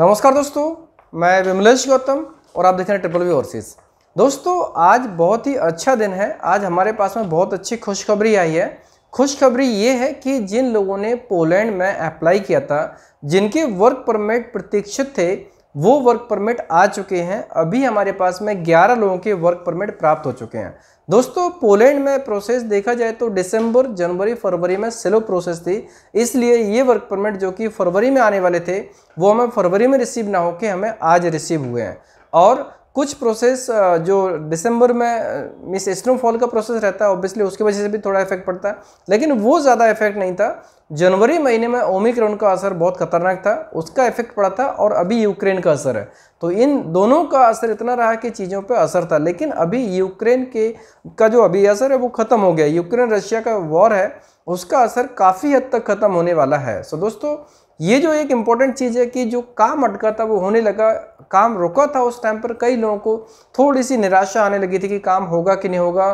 नमस्कार दोस्तों मैं विमलेश गौतम और आप देख रहे हैं ट्रिपल वी ओवरसीज दोस्तों आज बहुत ही अच्छा दिन है आज हमारे पास में बहुत अच्छी खुशखबरी आई है खुशखबरी ये है कि जिन लोगों ने पोलैंड में अप्लाई किया था जिनके वर्क परमिट प्रतीक्षित थे वो वर्क परमिट आ चुके हैं अभी हमारे पास में 11 लोगों के वर्क परमिट प्राप्त हो चुके हैं दोस्तों पोलैंड में प्रोसेस देखा जाए तो दिसंबर जनवरी फरवरी में स्लो प्रोसेस थी इसलिए ये वर्क परमिट जो कि फरवरी में आने वाले थे वो हमें फरवरी में रिसीव ना होकर हमें आज रिसीव हुए हैं और कुछ प्रोसेस जो दिसंबर में मिस स्नोफॉल का प्रोसेस रहता है ऑब्वियसली उसकी वजह से भी थोड़ा इफेक्ट पड़ता है लेकिन वो ज़्यादा इफेक्ट नहीं था जनवरी महीने में ओमिक्रॉन का असर बहुत खतरनाक था उसका इफेक्ट पड़ा था और अभी यूक्रेन का असर है तो इन दोनों का असर इतना रहा कि चीज़ों पर असर था लेकिन अभी यूक्रेन के का जो अभी असर है वो ख़त्म हो गया यूक्रेन रशिया का वॉर है उसका असर काफ़ी हद तक ख़त्म होने वाला है सो दोस्तों ये जो एक इम्पॉर्टेंट चीज़ है कि जो काम अटका था वो होने लगा काम रुका था उस टाइम पर कई लोगों को थोड़ी सी निराशा आने लगी थी कि काम होगा कि नहीं होगा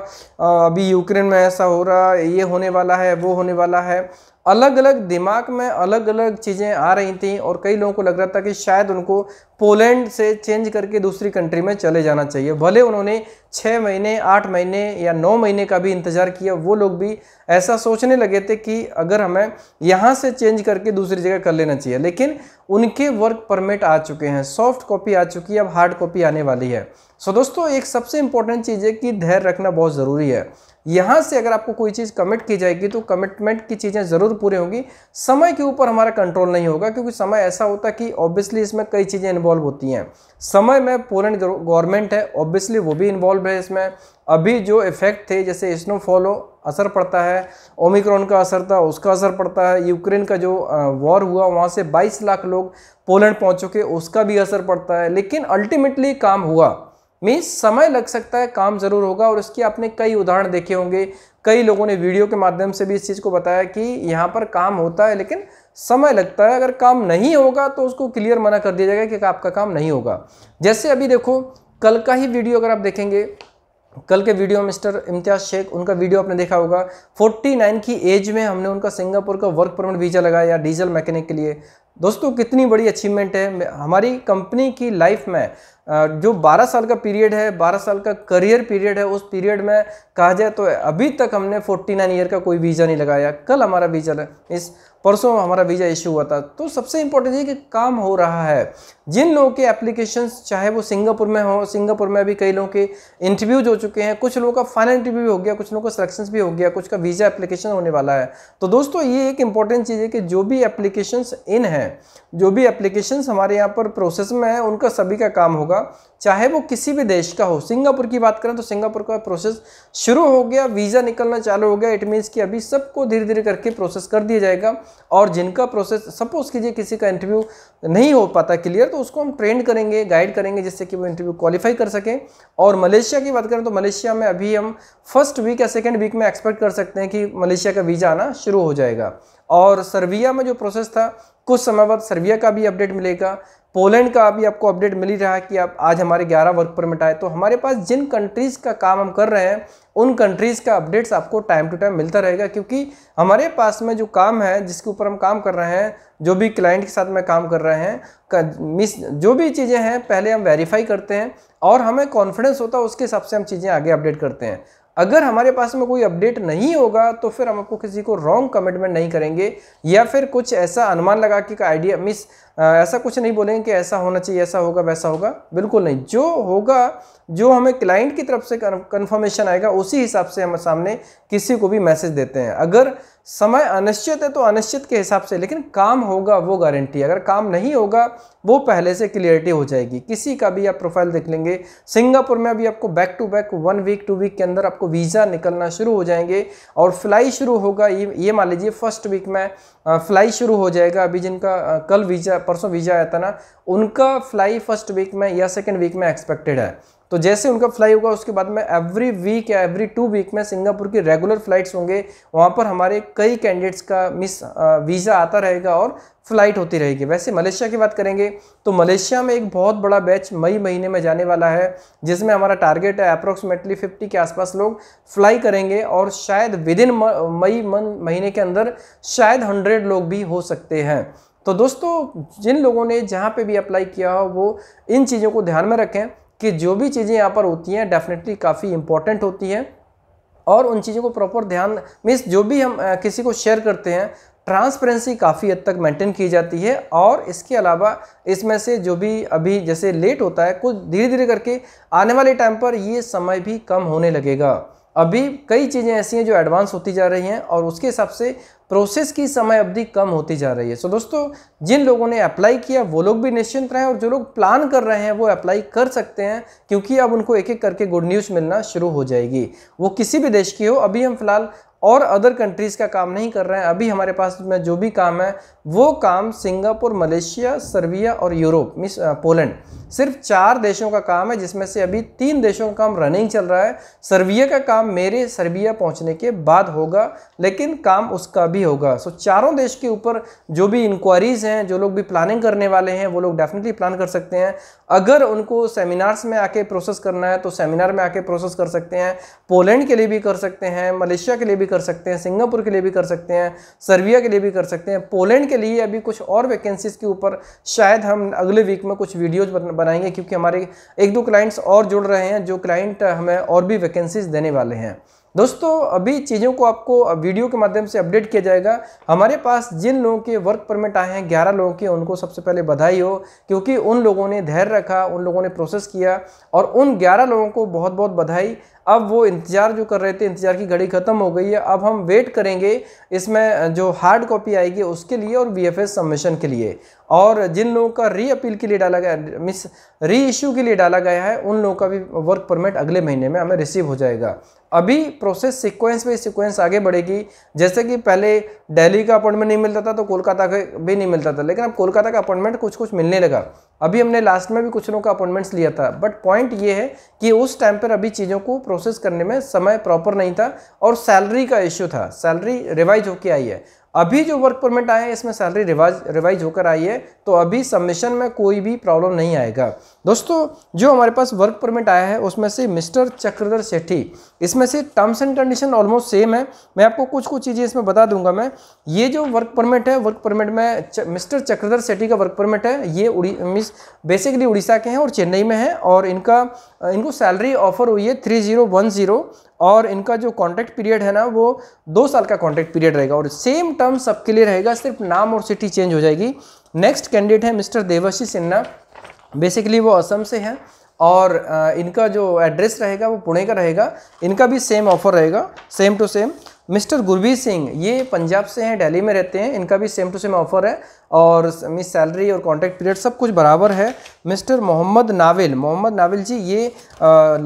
अभी यूक्रेन में ऐसा हो रहा ये होने वाला है वो होने वाला है अलग अलग दिमाग में अलग अलग चीज़ें आ रही थी और कई लोगों को लग रहा था कि शायद उनको पोलैंड से चेंज करके दूसरी कंट्री में चले जाना चाहिए भले उन्होंने छः महीने आठ महीने या नौ महीने का भी इंतज़ार किया वो लोग भी ऐसा सोचने लगे थे कि अगर हमें यहाँ से चेंज करके दूसरी जगह कर लेना चाहिए लेकिन उनके वर्क परमिट आ चुके हैं सॉफ्ट कॉपी आ चुकी है अब हार्ड कॉपी आने वाली है सो दोस्तों एक सबसे इम्पोर्टेंट चीज़ है कि धैर्य रखना बहुत ज़रूरी है यहाँ से अगर आपको कोई चीज़ कमिट की जाएगी तो कमिटमेंट की चीज़ें ज़रूर पूरी होंगी समय के ऊपर हमारा कंट्रोल नहीं होगा क्योंकि समय ऐसा होता है कि ऑब्वियसली इसमें कई चीज़ें इन्वॉल्व होती हैं समय में फॉरन गवर्नमेंट है ऑब्वियसली वो भी इन्वॉल्व है इसमें अभी जो इफेक्ट थे जैसे स्नोफॉल असर पड़ता है ओमिक्रॉन का असर था उसका असर पड़ता है यूक्रेन का जो वॉर हुआ वहाँ से 22 लाख लोग पोलैंड पहुँच चुके उसका भी असर पड़ता है लेकिन अल्टीमेटली काम हुआ मीन्स समय लग सकता है काम ज़रूर होगा और उसके आपने कई उदाहरण देखे होंगे कई लोगों ने वीडियो के माध्यम से भी इस चीज़ को बताया कि यहाँ पर काम होता है लेकिन समय लगता है अगर काम नहीं होगा तो उसको क्लियर मना कर दिया जाएगा कि आपका काम नहीं होगा जैसे अभी देखो कल का ही वीडियो अगर आप देखेंगे कल के वीडियो मिस्टर इम्तियाज़ शेख उनका वीडियो आपने देखा होगा 49 की एज में हमने उनका सिंगापुर का वर्क परमिट वीज़ा लगाया डीजल मैकेनिक के लिए दोस्तों कितनी बड़ी अचीवमेंट है हमारी कंपनी की लाइफ में जो 12 साल का पीरियड है 12 साल का करियर पीरियड है उस पीरियड में कहा जाए तो अभी तक हमने 49 ईयर का कोई वीज़ा नहीं लगाया कल हमारा वीज़ा इस परसों हमारा वीज़ा इशू हुआ था तो सबसे इम्पोर्टेंट ये कि काम हो रहा है जिन लोगों के एप्लीकेशन चाहे वो सिंगापुर में हो सिंगापुर में भी कई लोगों के इंटरव्यूज हो चुके हैं कुछ लोगों का फाइनल इंटरव्यू भी हो गया कुछ लोगों का सिलेक्शन भी हो गया कुछ का वीज़ा एप्लीकेशन होने वाला है तो दोस्तों ये एक इम्पॉर्टेंट चीज़ है कि जो भी एप्लीकेशन इन हैं जो भी एप्लीकेशन हमारे यहाँ पर प्रोसेस में है उनका सभी का काम होगा होगा चाहे वो किसी भी देश का हो सिंगापुर की बात करें तो सिंगापुर का प्रोसेस शुरू हो गया वीज़ा निकलना चालू हो गया इट मीन्स कि अभी सबको धीरे धीरे करके प्रोसेस कर दिया जाएगा और जिनका प्रोसेस सपोज़ कीजिए किसी का इंटरव्यू नहीं हो पाता क्लियर तो उसको हम ट्रेंड करेंगे गाइड करेंगे जिससे कि वो इंटरव्यू क्वालिफाई कर सकें और मलेशिया की बात करें तो मलेशिया में अभी हम फर्स्ट वीक या सेकेंड वीक में एक्सपेक्ट कर सकते हैं कि मलेशिया का वीज़ा आना शुरू हो जाएगा और सर्बिया में जो प्रोसेस था कुछ समय बाद सर्बिया का भी अपडेट मिलेगा पोलैंड का अभी आपको अपडेट मिल ही रहा है कि आप आज हमारे 11 वर्क परमिट आए तो हमारे पास जिन कंट्रीज़ का काम हम कर रहे हैं उन कंट्रीज़ का अपडेट्स आपको टाइम टू टाइम मिलता रहेगा क्योंकि हमारे पास में जो काम है जिसके ऊपर हम काम कर रहे हैं जो भी क्लाइंट के साथ में काम कर रहे हैं मिस जो भी चीज़ें हैं पहले हम वेरीफाई करते हैं और हमें कॉन्फिडेंस होता है उसके हिसाब से हम चीज़ें आगे अपडेट करते हैं अगर हमारे पास में कोई अपडेट नहीं होगा तो फिर हम आपको किसी को रॉन्ग कमिटमेंट नहीं करेंगे या फिर कुछ ऐसा अनुमान लगा के आइडिया मिस ऐसा कुछ नहीं बोलेंगे कि ऐसा होना चाहिए ऐसा होगा वैसा होगा बिल्कुल नहीं जो होगा जो हमें क्लाइंट की तरफ से कन्फर्मेशन आएगा उसी हिसाब से हम सामने किसी को भी मैसेज देते हैं अगर समय अनिश्चित है तो अनिश्चित के हिसाब से लेकिन काम होगा वो गारंटी अगर काम नहीं होगा वो पहले से क्लियरिटी हो जाएगी किसी का भी आप प्रोफाइल देख लेंगे सिंगापुर में अभी आपको back to back one week two week के अंदर आपको वीज़ा निकलना शुरू हो जाएंगे और फ्लाई शुरू होगा ये ये मान लीजिए फर्स्ट वीक में फ्लाई शुरू हो जाएगा अभी जिनका कल वीज़ा परसों वीज़ा आया था ना उनका फ्लाई फर्स्ट वीक में या सेकेंड वीक में एक्सपेक्टेड है तो जैसे उनका फ्लाई होगा उसके बाद में एवरी वीक या एवरी टू वीक में सिंगापुर की रेगुलर फ्लाइट्स होंगे वहाँ पर हमारे कई कैंडिडेट्स का मिस वीज़ा आता रहेगा और फ्लाइट होती रहेगी वैसे मलेशिया की बात करेंगे तो मलेशिया में एक बहुत बड़ा बैच मई महीने में जाने वाला है जिसमें हमारा टारगेट है अप्रोक्सीमेटली 50 के आसपास लोग फ्लाई करेंगे और शायद विद इन मई महीने के अंदर शायद 100 लोग भी हो सकते हैं तो दोस्तों जिन लोगों ने जहाँ पे भी अप्लाई किया हो वो इन चीज़ों को ध्यान में रखें कि जो भी चीज़ें यहाँ पर होती हैं डेफिनेटली काफ़ी इंपॉर्टेंट होती हैं और उन चीज़ों को प्रॉपर ध्यान मीन्स जो भी हम किसी को शेयर करते हैं ट्रांसपेरेंसी काफ़ी हद तक मेंटेन की जाती है और इसके अलावा इसमें से जो भी अभी जैसे लेट होता है कुछ धीरे धीरे करके आने वाले टाइम पर ये समय भी कम होने लगेगा अभी कई चीज़ें ऐसी हैं जो एडवांस होती जा रही हैं और उसके हिसाब से प्रोसेस की समय अवधि कम होती जा रही है सो so, दोस्तों जिन लोगों ने अप्लाई किया वो लोग भी निश्चिंत रहें और जो लोग प्लान कर रहे हैं वो अप्लाई कर सकते हैं क्योंकि अब उनको एक एक करके गुड न्यूज़ मिलना शुरू हो जाएगी वो किसी भी देश की हो अभी हम फिलहाल और अदर कंट्रीज़ का काम नहीं कर रहे हैं अभी हमारे पास में जो भी काम है वो काम सिंगापुर मलेशिया सर्बिया और यूरोप मिस पोलैंड सिर्फ चार देशों का काम है जिसमें से अभी तीन देशों का काम रनिंग चल रहा है सर्बिया का काम मेरे सर्बिया पहुंचने के बाद होगा लेकिन काम उसका भी होगा सो चारों देश के ऊपर जो भी इंक्वायरीज़ हैं जो लोग भी प्लानिंग करने वाले हैं वो लोग डेफिनेटली प्लान कर सकते हैं अगर उनको सेमिनार्स में आके प्रोसेस करना है तो सेमिनार में आके प्रोसेस कर सकते हैं पोलैंड के लिए भी कर सकते हैं मलेशिया के लिए भी भी कर सकते हैं सिंगापुर के लिए भी कर सकते हैं सर्बिया के लिए भी कर सकते हैं पोलैंड के लिए अभी कुछ और वैकेंसीज़ के ऊपर शायद हम अगले वीक में कुछ वीडियोज़ बनाएंगे क्योंकि हमारे एक दो क्लाइंट्स और जुड़ रहे हैं जो क्लाइंट हमें और भी वैकेंसीज़ देने वाले हैं दोस्तों अभी चीज़ों को आपको वीडियो के माध्यम से अपडेट किया जाएगा हमारे पास जिन लोगों के वर्क परमिट आए हैं ग्यारह लोगों के उनको सबसे पहले बधाई हो क्योंकि उन लोगों ने धैर्य रखा उन लोगों ने प्रोसेस किया और उन ग्यारह लोगों को बहुत बहुत बधाई अब वो इंतज़ार जो कर रहे थे इंतज़ार की घड़ी ख़त्म हो गई है अब हम वेट करेंगे इसमें जो हार्ड कॉपी आएगी उसके लिए और वी सबमिशन के लिए और जिन लोगों का री अपील के लिए डाला गया मिस री इश्यू के लिए डाला गया है उन लोगों का भी वर्क परमिट अगले महीने में हमें रिसीव हो जाएगा अभी प्रोसेस सीक्वेंस बाई सीक्वेंस आगे बढ़ेगी जैसे कि पहले दिल्ली का अपॉइंटमेंट नहीं मिलता था तो कोलकाता का भी नहीं मिलता था लेकिन अब कोलकाता का अपॉइंटमेंट कुछ कुछ मिलने लगा अभी हमने लास्ट में भी कुछ लोगों का अपॉइंटमेंट्स लिया था बट पॉइंट ये है कि उस टाइम पर अभी चीज़ों को प्रोसेस करने में समय प्रॉपर नहीं था और सैलरी का इश्यू था सैलरी रिवाइज होकर आई है अभी जो वर्क परमिट आए हैं इसमें सैलरी रिवाइज रिवाइज होकर आई है तो अभी सबमिशन में कोई भी प्रॉब्लम नहीं आएगा दोस्तों जो हमारे पास वर्क परमिट आया है उसमें से मिस्टर चक्रधर सेठी इसमें से terms and condition almost same है मैं आपको कुछ कुछ चीज़ें इसमें बता दूंगा मैं ये जो वर्क परमिट है वर्क परमिट में मिस्टर चक्रधर सेठी का वर्क परमिट है ये उड़ी मिस बेसिकली उड़ीसा के हैं और चेन्नई में है और इनका इनको सैलरी ऑफर हुई है थ्री जीरो वन जीरो और इनका जो कॉन्ट्रैक्ट पीरियड है ना वो दो साल का कॉन्ट्रैक्ट पीरियड रहेगा और सेम टर्म सबके लिए रहेगा सिर्फ नाम और सिटी चेंज हो जाएगी नेक्स्ट कैंडिडेट है मिस्टर देवाशी सिन्हा बेसिकली वो असम से हैं और इनका जो एड्रेस रहेगा वो पुणे का रहेगा इनका भी सेम ऑफर रहेगा same to same mister Gurbir Singh ये पंजाब से हैं दिल्ली में रहते हैं इनका भी सेम टू सेम ऑफर है और मिस सैलरी और कॉन्ट्रैक्ट पीरियड सब कुछ बराबर है मिस्टर मोहम्मद नाविल मोहम्मद नाविल जी ये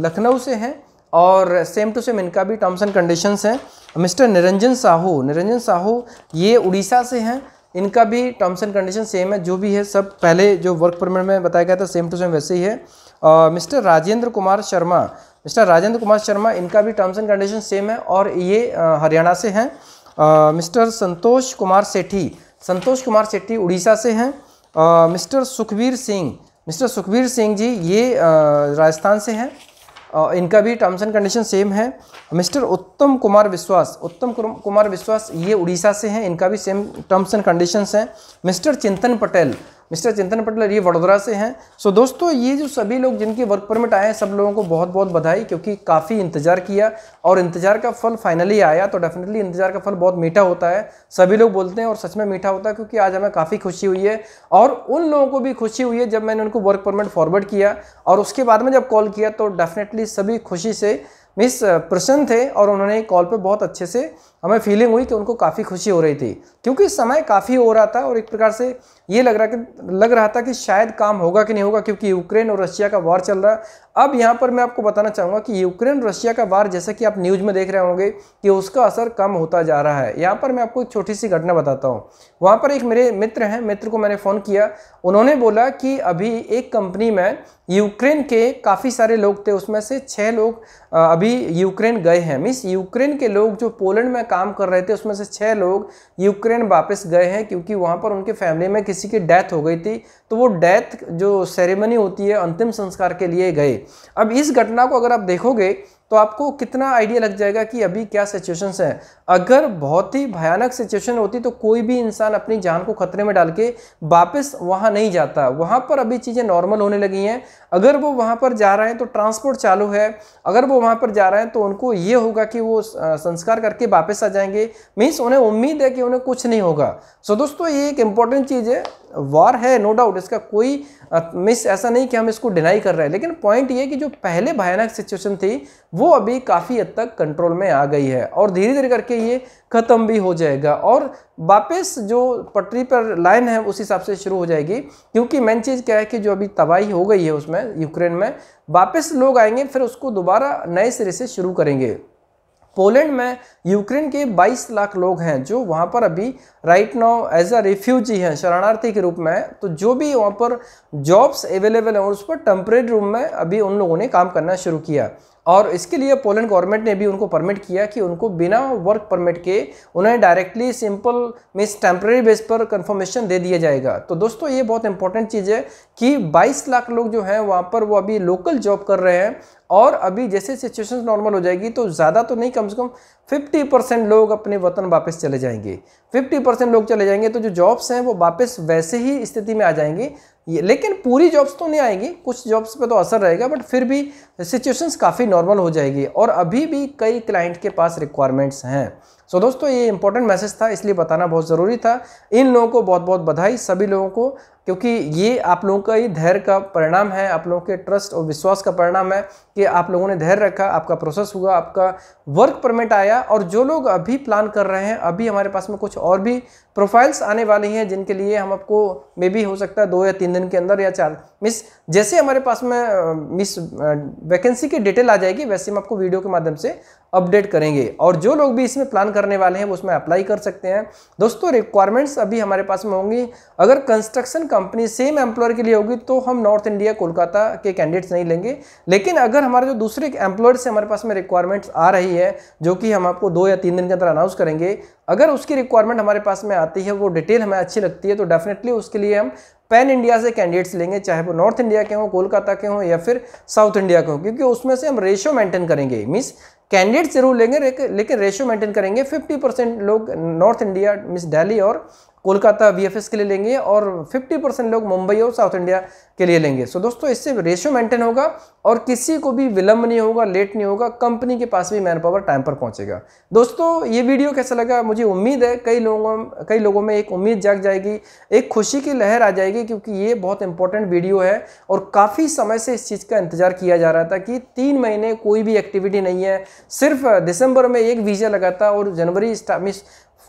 लखनऊ से हैं और सेम टू सेम इनका भी टर्म्स एंड कंडीशंस हैं मिस्टर निरंजन साहू निरंजन साहू ये उड़ीसा से हैं इनका भी टर्म्स एंड कंडीशन सेम है जो भी है सब पहले जो वर्क परमिट में बताया गया था सेम टू सेम वैसे ही है मिस्टर राजेंद्र कुमार शर्मा मिस्टर राजेंद्र कुमार शर्मा इनका भी टर्म्स एंड कंडीशन सेम है और ये हरियाणा से हैं मिस्टर संतोष कुमार सेठी संतोष कुमार सेठी उड़ीसा से हैं मिस्टर सुखबीर सिंह मिस्टर सुखबीर सिंह जी ये राजस्थान से हैं इनका भी टर्म्स एंड कंडीशन सेम है मिस्टर उत्तम कुमार विश्वास उत्तम कुमार विश्वास ये उड़ीसा से हैं इनका भी सेम टर्म्स एंड कंडीशंस हैं मिस्टर चिंतन पटेल मिस्टर चिंतन पटलर ये वडोदरा से हैं सो दोस्तों ये जो सभी लोग जिनके वर्क परमिट आए हैं सब लोगों को बहुत बहुत बधाई क्योंकि काफ़ी इंतज़ार किया और इंतज़ार का फल फाइनली आया तो डेफिनेटली इंतज़ार का फल बहुत मीठा होता है सभी लोग बोलते हैं और सच में मीठा होता है क्योंकि आज हमें काफ़ी खुशी हुई है और उन लोगों को भी खुशी हुई है जब मैंने उनको वर्क परमिट फॉरवर्ड किया और उसके बाद में जब कॉल किया तो डेफिनेटली सभी खुशी से मिस प्रसन्न थे और उन्होंने कॉल पर बहुत अच्छे से हमें फीलिंग हुई कि उनको काफ़ी खुशी हो रही थी क्योंकि समय काफ़ी हो रहा था और एक प्रकार से ये लग रहा कि लग रहा था कि शायद काम होगा कि नहीं होगा क्योंकि यूक्रेन और रशिया का वार चल रहा है अब यहाँ पर मैं आपको बताना चाहूँगा कि यूक्रेन रशिया का वार जैसा कि आप न्यूज़ में देख रहे होंगे कि उसका असर कम होता जा रहा है यहाँ पर मैं आपको एक छोटी सी घटना बताता हूँ वहाँ पर एक मेरे मित्र हैं मित्र को मैंने फ़ोन किया उन्होंने बोला कि अभी एक कंपनी में यूक्रेन के काफ़ी सारे लोग थे उसमें से छः लोग अभी यूक्रेन गए हैं मीन्स यूक्रेन के लोग जो पोलैंड में काम कर रहे थे उसमें से छः लोग यूक्रेन वापस गए हैं क्योंकि वहाँ पर उनके फैमिली में किसी की डेथ हो गई थी तो वो डेथ जो सेरेमनी होती है अंतिम संस्कार के लिए गए अब इस घटना को अगर आप देखोगे तो आपको कितना आइडिया लग जाएगा कि अभी क्या सिचुएशंस हैं अगर बहुत ही भयानक सिचुएशन होती तो कोई भी इंसान अपनी जान को खतरे में डाल के वापस वहाँ नहीं जाता वहाँ पर अभी चीज़ें नॉर्मल होने लगी हैं अगर वो वहाँ पर जा रहे हैं तो ट्रांसपोर्ट चालू है अगर वो वहाँ पर जा रहे हैं तो उनको ये होगा कि वो संस्कार करके वापस आ जाएंगे मीन्स उन्हें उम्मीद है कि उन्हें कुछ नहीं होगा सो दोस्तों ये एक इम्पॉर्टेंट चीज़ है वार है नो डाउट इसका कोई मिस ऐसा नहीं कि हम इसको डिनाई कर रहे हैं लेकिन पॉइंट ये कि जो पहले भयानक सिचुएशन थी वो अभी काफ़ी हद तक कंट्रोल में आ गई है और धीरे धीरे करके ये ख़त्म भी हो जाएगा और वापस जो पटरी पर लाइन है उस हिसाब से शुरू हो जाएगी क्योंकि मेन चीज़ क्या है कि जो अभी तबाही हो गई है उसमें यूक्रेन में वापस लोग आएंगे फिर उसको दोबारा नए सिरे से शुरू करेंगे पोलैंड में यूक्रेन के 22 लाख लोग हैं जो वहाँ पर अभी right now as a refugee हैं शरणार्थी के रूप में है तो जो भी वहाँ पर जॉब्स अवेलेबल हैं उस पर टेम्परेरी रूम में अभी उन लोगों ने काम करना शुरू किया और इसके लिए पोलैंड गवर्नमेंट ने भी उनको परमिट किया कि उनको बिना वर्क परमिट के उन्हें directly simple means temporary base पर कंफर्मेशन दे दिया जाएगा तो दोस्तों ये बहुत इंपॉर्टेंट चीज़ है कि 22 लाख लोग जो हैं वहाँ पर वो अभी लोकल जॉब कर रहे हैं और अभी जैसे सिचुएशन नॉर्मल हो जाएगी तो ज़्यादा तो नहीं कम से कम 50 परसेंट लोग अपने वतन वापस चले जाएंगे 50 परसेंट लोग चले जाएंगे तो जो जॉब्स हैं वो वापस वैसे ही स्थिति में आ जाएंगे ये लेकिन पूरी जॉब्स तो नहीं आएंगी कुछ जॉब्स पे तो असर रहेगा बट फिर भी सिचुएशंस काफ़ी नॉर्मल हो जाएगी और अभी भी कई क्लाइंट के पास रिक्वायरमेंट्स हैं सो so, दोस्तों ये इंपॉर्टेंट मैसेज था इसलिए बताना बहुत ज़रूरी था इन लोगों को बहुत बहुत बधाई सभी लोगों को क्योंकि ये आप लोगों का ही धैर्य का परिणाम है आप लोगों के ट्रस्ट और विश्वास का परिणाम है कि आप लोगों ने धैर्य रखा आपका प्रोसेस हुआ आपका वर्क परमिट आया और जो लोग अभी प्लान कर रहे हैं अभी हमारे पास में कुछ और भी प्रोफाइल्स आने वाली हैं जिनके लिए हम आपको मे बी हो सकता है दो या तीन दिन के अंदर या चार मिस जैसे हमारे पास में मिस वैकेंसी की डिटेल आ जाएगी वैसे हम आपको वीडियो के माध्यम से अपडेट करेंगे और जो लोग भी इसमें प्लान करने वाले हैं वो उसमें अप्लाई कर सकते हैं दोस्तों रिक्वायरमेंट्स अभी हमारे पास में होंगी अगर कंस्ट्रक्शन कंपनी सेम एम्प्लॉयर के लिए होगी तो हम नॉर्थ इंडिया कोलकाता के कैंडिडेट्स नहीं लेंगे लेकिन अगर हमारे जो दूसरे एम्प्लॉयर से हमारे पास में रिक्वायरमेंट्स आ रही है जो कि हम आपको दो या तीन दिन के अंदर अनाउंस करेंगे अगर उसकी रिक्वायरमेंट हमारे पास में आती है वो डिटेल हमें अच्छी लगती है तो डेफिनेटली उसके लिए हम पैन इंडिया से कैंडिडेट्स लेंगे चाहे वो नॉर्थ इंडिया के हों कोलकाता के हों या फिर साउथ इंडिया के हों क्योंकि उसमें से हम रेशो मेंटेन करेंगे मीन्स कैंडिडेट जरूर लेंगे लेकिन रेशियो मेंटेन करेंगे 50 परसेंट लोग नॉर्थ इंडिया मिस दिल्ली और कोलकाता वी के लिए लेंगे और 50 परसेंट लोग मुंबई और साउथ इंडिया के लिए लेंगे सो so, दोस्तों इससे रेशियो मेंटेन होगा और किसी को भी विलंब नहीं होगा लेट नहीं होगा कंपनी के पास भी मैन पावर टाइम पर पहुंचेगा दोस्तों ये वीडियो कैसा लगा मुझे उम्मीद है कई लोगों कई लोगों में एक उम्मीद जाग जाएगी एक खुशी की लहर आ जाएगी क्योंकि ये बहुत इंपॉर्टेंट वीडियो है और काफ़ी समय से इस चीज़ का इंतजार किया जा रहा था कि तीन महीने कोई भी एक्टिविटी नहीं है सिर्फ दिसंबर में एक वीज़ा लगा था और जनवरी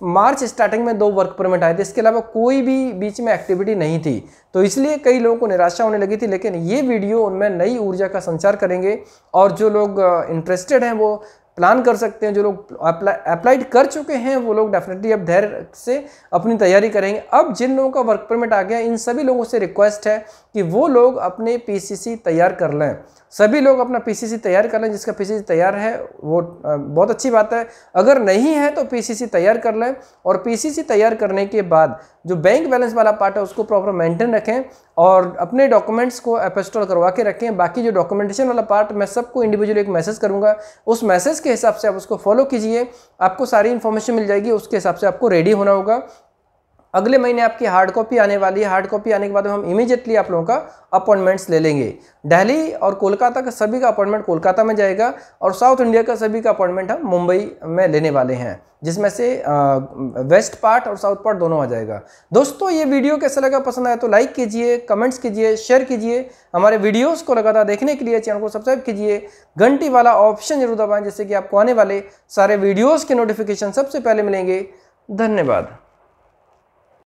मार्च स्टार्टिंग में दो वर्क परमिट आए थे इसके अलावा कोई भी बीच में एक्टिविटी नहीं थी तो इसलिए कई लोगों को निराशा होने लगी थी लेकिन ये वीडियो उनमें नई ऊर्जा का संचार करेंगे और जो लोग इंटरेस्टेड हैं वो प्लान कर सकते हैं जो लोग अप्लाइड कर चुके हैं वो लोग डेफिनेटली अब धैर्य से अपनी तैयारी करेंगे अब जिन लोगों का वर्क परमिट आ गया इन सभी लोगों से रिक्वेस्ट है कि वो लोग अपने पीसीसी तैयार कर लें सभी लोग अपना पीसीसी तैयार कर लें जिसका पीसीसी तैयार है वो बहुत अच्छी बात है अगर नहीं है तो पीसीसी तैयार कर लें और पीसीसी तैयार करने के बाद जो बैंक बैलेंस वाला पार्ट है उसको प्रॉपर मेंटेन रखें और अपने डॉक्यूमेंट्स को एपेस्टॉल करवा के रखें बाकी जो डॉक्यूमेंटेशन वाला पार्ट मैं सबको इंडिविजुअली एक मैसेज करूँगा उस मैसेज के हिसाब से आप उसको फॉलो कीजिए आपको सारी इन्फॉर्मेशन मिल जाएगी उसके हिसाब से आपको रेडी होना होगा अगले महीने आपकी हार्ड कॉपी आने वाली है हार्ड कॉपी आने के बाद हम इमीजिएटली आप लोगों का अपॉइंटमेंट्स ले लेंगे दिल्ली और कोलकाता का सभी का अपॉइंटमेंट कोलकाता में जाएगा और साउथ इंडिया का सभी का अपॉइंटमेंट हम मुंबई में लेने वाले हैं जिसमें से वेस्ट पार्ट और साउथ पार्ट दोनों आ जाएगा दोस्तों ये वीडियो कैसा लगा पसंद आया तो लाइक कीजिए कमेंट्स कीजिए शेयर कीजिए हमारे वीडियोस को लगातार देखने के लिए चैनल को सब्सक्राइब कीजिए घंटी वाला ऑप्शन जरूर दबाएं जिससे कि आपको आने वाले सारे वीडियोस के नोटिफिकेशन सबसे पहले मिलेंगे धन्यवाद